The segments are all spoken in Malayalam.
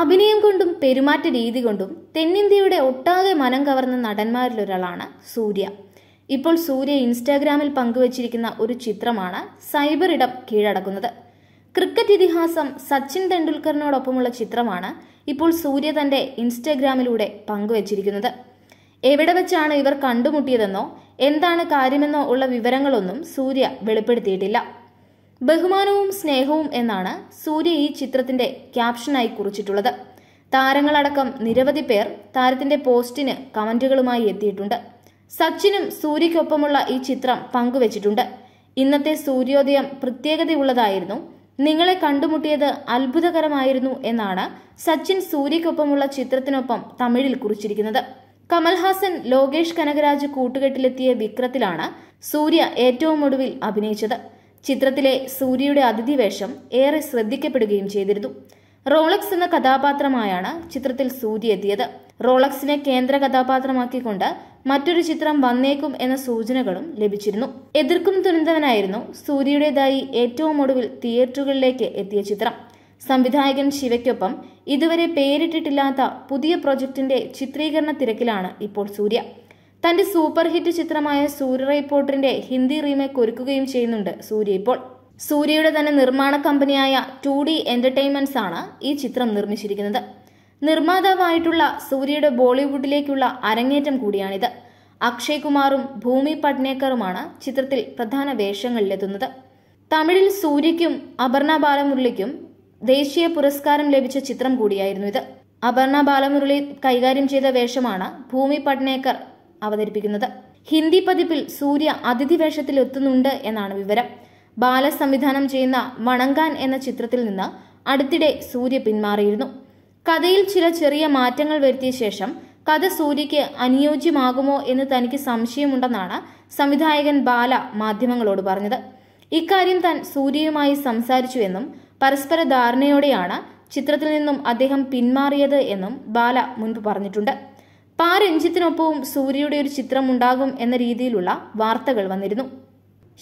അഭിനയം കൊണ്ടും പെരുമാറ്റ രീതി കൊണ്ടും തെന്നിന്ത്യയുടെ ഒട്ടാകെ മനം കവർന്ന നടന്മാരിലൊരാളാണ് സൂര്യ ഇപ്പോൾ സൂര്യ ഇൻസ്റ്റാഗ്രാമിൽ പങ്കുവച്ചിരിക്കുന്ന ഒരു ചിത്രമാണ് സൈബർ ഇടം കീഴടക്കുന്നത് ക്രിക്കറ്റ് ഇതിഹാസം സച്ചിൻ തെണ്ടുൽക്കറിനോടൊപ്പമുള്ള ചിത്രമാണ് ഇപ്പോൾ സൂര്യ തന്റെ ഇൻസ്റ്റാഗ്രാമിലൂടെ പങ്കുവച്ചിരിക്കുന്നത് എവിടെ വെച്ചാണ് ഇവർ കണ്ടുമുട്ടിയതെന്നോ എന്താണ് കാര്യമെന്നോ ഉള്ള വിവരങ്ങളൊന്നും സൂര്യ വെളിപ്പെടുത്തിയിട്ടില്ല ബഹുമാനവും സ്നേഹവും എന്നാണ് സൂര്യ ഈ ചിത്രത്തിന്റെ ക്യാപ്ഷനായി കുറിച്ചിട്ടുള്ളത് താരങ്ങളടക്കം നിരവധി പേർ താരത്തിന്റെ പോസ്റ്റിന് കമന്റുകളുമായി എത്തിയിട്ടുണ്ട് സച്ചിനും സൂര്യക്കൊപ്പമുള്ള ഈ ചിത്രം പങ്കുവച്ചിട്ടുണ്ട് ഇന്നത്തെ സൂര്യോദയം പ്രത്യേകതയുള്ളതായിരുന്നു നിങ്ങളെ കണ്ടുമുട്ടിയത് അത്ഭുതകരമായിരുന്നു എന്നാണ് സച്ചിൻ സൂര്യക്കൊപ്പമുള്ള ചിത്രത്തിനൊപ്പം തമിഴിൽ കുറിച്ചിരിക്കുന്നത് കമൽഹാസൻ ലോകേഷ് കനകരാജ് കൂട്ടുകെട്ടിലെത്തിയ വിക്രത്തിലാണ് സൂര്യ ഏറ്റവും ഒടുവിൽ അഭിനയിച്ചത് ചിത്രത്തിലെ സൂര്യയുടെ അതിഥിവേഷം ഏറെ ശ്രദ്ധിക്കപ്പെടുകയും ചെയ്തിരുന്നു റോളക്സ് എന്ന കഥാപാത്രമായാണ് ചിത്രത്തിൽ സൂര്യ എത്തിയത് റോളക്സിനെ കേന്ദ്ര കഥാപാത്രമാക്കിക്കൊണ്ട് മറ്റൊരു ചിത്രം വന്നേക്കും എന്ന സൂചനകളും ലഭിച്ചിരുന്നു എതിർക്കും തുരന്തവനായിരുന്നു സൂര്യയുടേതായി ഏറ്റവും ഒടുവിൽ തിയേറ്ററുകളിലേക്ക് എത്തിയ ചിത്രം സംവിധായകൻ ശിവയ്ക്കൊപ്പം ഇതുവരെ പേരിട്ടിട്ടില്ലാത്ത പുതിയ പ്രൊജക്ടിന്റെ ചിത്രീകരണ തിരക്കിലാണ് ഇപ്പോൾ സൂര്യ തന്റെ സൂപ്പർ ഹിറ്റ് ചിത്രമായ സൂര്യ റിപ്പോർട്ടറിന്റെ ഹിന്ദി റീമേക്ക് ഒരുക്കുകയും ചെയ്യുന്നുണ്ട് സൂര്യ ഇപ്പോൾ സൂര്യയുടെ തന്നെ നിർമ്മാണ കമ്പനിയായ ടു ഡി എന്റർടൈൻമെന്റ്സ് ആണ് ഈ ചിത്രം നിർമ്മിച്ചിരിക്കുന്നത് നിർമ്മാതാവായിട്ടുള്ള സൂര്യയുടെ ബോളിവുഡിലേക്കുള്ള അരങ്ങേറ്റം കൂടിയാണിത് അക്ഷയ് കുമാറും ഭൂമി പട്നേക്കറുമാണ് ചിത്രത്തിൽ പ്രധാന വേഷങ്ങളിലെത്തുന്നത് തമിഴിൽ സൂര്യയ്ക്കും അപർണ ബാലമുരളിക്കും ദേശീയ പുരസ്കാരം ലഭിച്ച ചിത്രം കൂടിയായിരുന്നു ഇത് അപർണ ബാലമുരളി കൈകാര്യം ചെയ്ത വേഷമാണ് ഭൂമി പട്നേക്കർ അവതരിപ്പിക്കുന്നത് ഹിന്ദി പതിപ്പിൽ സൂര്യ അതിഥി വേഷത്തിൽ എത്തുന്നുണ്ട് എന്നാണ് വിവരം ബാല സംവിധാനം ചെയ്യുന്ന മണങ്കാൻ എന്ന ചിത്രത്തിൽ നിന്ന് അടുത്തിടെ സൂര്യ പിന്മാറിയിരുന്നു കഥയിൽ ചില ചെറിയ മാറ്റങ്ങൾ വരുത്തിയ ശേഷം കഥ സൂര്യയ്ക്ക് അനുയോജ്യമാകുമോ എന്ന് തനിക്ക് സംശയമുണ്ടെന്നാണ് സംവിധായകൻ ബാല മാധ്യമങ്ങളോട് പറഞ്ഞത് ഇക്കാര്യം താൻ സൂര്യയുമായി എന്നും പരസ്പര ധാരണയോടെയാണ് ചിത്രത്തിൽ നിന്നും അദ്ദേഹം പിന്മാറിയത് എന്നും ബാല മുൻപ് പറഞ്ഞിട്ടുണ്ട് പാ രഞ്ജിത്തിനൊപ്പവും സൂര്യയുടെ ഒരു ചിത്രം ഉണ്ടാകും എന്ന രീതിയിലുള്ള വാർത്തകൾ വന്നിരുന്നു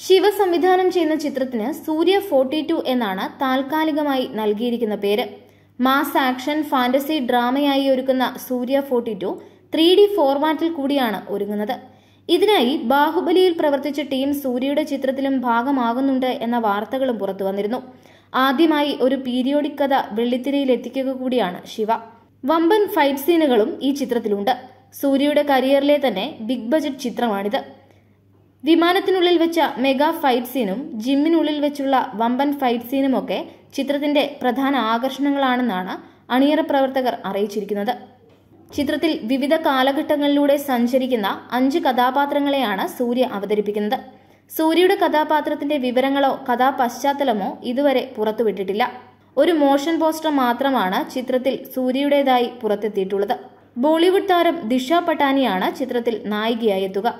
ശിവ സംവിധാനം ചെയ്യുന്ന ചിത്രത്തിന് സൂര്യ ഫോർട്ടി ടു എന്നാണ് താൽക്കാലികമായി നൽകിയിരിക്കുന്ന പേര് മാസ് ആക്ഷൻ ഫാന്റസി ഡ്രാമയായി ഒരുക്കുന്ന Suriya forty two three D ഫോർമാറ്റിൽ കൂടിയാണ് ഒരുങ്ങുന്നത് ഇതിനായി ബാഹുബലിയിൽ പ്രവർത്തിച്ച ടീം സൂര്യയുടെ ചിത്രത്തിലും ഭാഗമാകുന്നുണ്ട് എന്ന വാർത്തകളും പുറത്തു വന്നിരുന്നു ആദ്യമായി ഒരു പീരിയോഡിക് കഥ വെള്ളിത്തിരയിൽ എത്തിക്കുക കൂടിയാണ് ശിവ വമ്പൻ ഫൈറ്റ് സീനുകളും ഈ ചിത്രത്തിലുണ്ട് സൂര്യയുടെ കരിയറിലെ തന്നെ ബിഗ് ബജറ്റ് ചിത്രമാണിത് വിമാനത്തിനുള്ളിൽ വെച്ച മെഗാ ഫൈറ്റ് സീനും ജിമ്മിനുള്ളിൽ വെച്ചുള്ള വമ്പൻ ഫൈറ്റ് സീനും ഒക്കെ ചിത്രത്തിന്റെ പ്രധാന ആകർഷണങ്ങളാണെന്നാണ് അണിയറ പ്രവർത്തകർ അറിയിച്ചിരിക്കുന്നത് ചിത്രത്തിൽ വിവിധ കാലഘട്ടങ്ങളിലൂടെ സഞ്ചരിക്കുന്ന അഞ്ച് കഥാപാത്രങ്ങളെയാണ് സൂര്യ അവതരിപ്പിക്കുന്നത് സൂര്യയുടെ കഥാപാത്രത്തിന്റെ വിവരങ്ങളോ കഥാപശ്ചാത്തലമോ ഇതുവരെ പുറത്തുവിട്ടിട്ടില്ല ഒരു മോഷൻ പോസ്റ്റർ മാത്രമാണ് ചിത്രത്തിൽ സൂര്യയുടേതായി പുറത്തെത്തിയിട്ടുള്ളത് ബോളിവുഡ് താരം ദിഷ പട്ടാനിയാണ് ചിത്രത്തിൽ നായികയായെത്തുക